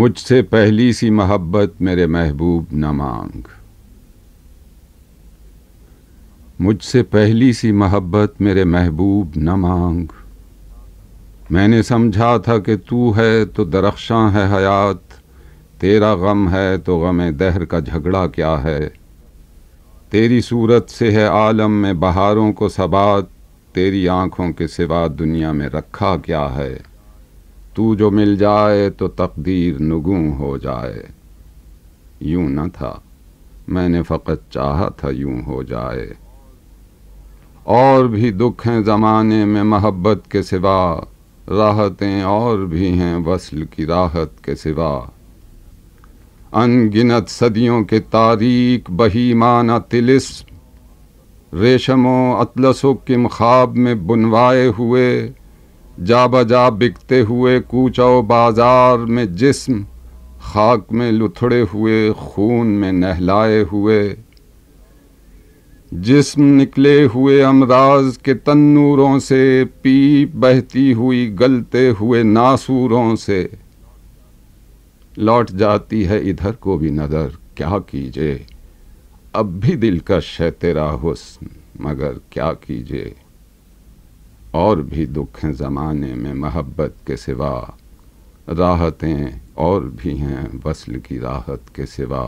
मुझसे पहली सी मोहब्बत मेरे महबूब न मांग मुझसे पहली सी मोहब्बत मेरे महबूब न मांग मैंने समझा था कि तू है तो दरख्शां है हयात तेरा गम है तो गम दहर का झगड़ा क्या है तेरी सूरत से है आलम में बहारों को सबात तेरी आँखों के सिवा दुनिया में रखा क्या है तू जो मिल जाए तो तकदीर नगू हो जाए यूं न था मैंने फ़कत चाहा था यूं हो जाए और भी दुख हैं ज़माने में महब्बत के सिवा राहतें और भी हैं वसल की राहत के सिवा अनगिनत सदियों के तारीख बही माना तिलिस रेशमों अतलसों के मुखाब में बुनवाए हुए जा बजा बिकते हुए कूचो बाजार में जिस्म खाक में लुथड़े हुए खून में नहलाए हुए जिस्म निकले हुए अमराज के तन्नूरों से पीप बहती हुई गलते हुए नासूरों से लौट जाती है इधर को भी नज़र क्या कीजिए अब भी दिलकश है तेरा हुस्न मगर क्या कीजिए और भी दुख हैं ज़माने में महब्बत के सिवा राहतें और भी हैं वसल की राहत के सिवा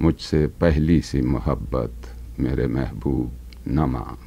मुझसे पहली सी मोहब्बत मेरे महबूब न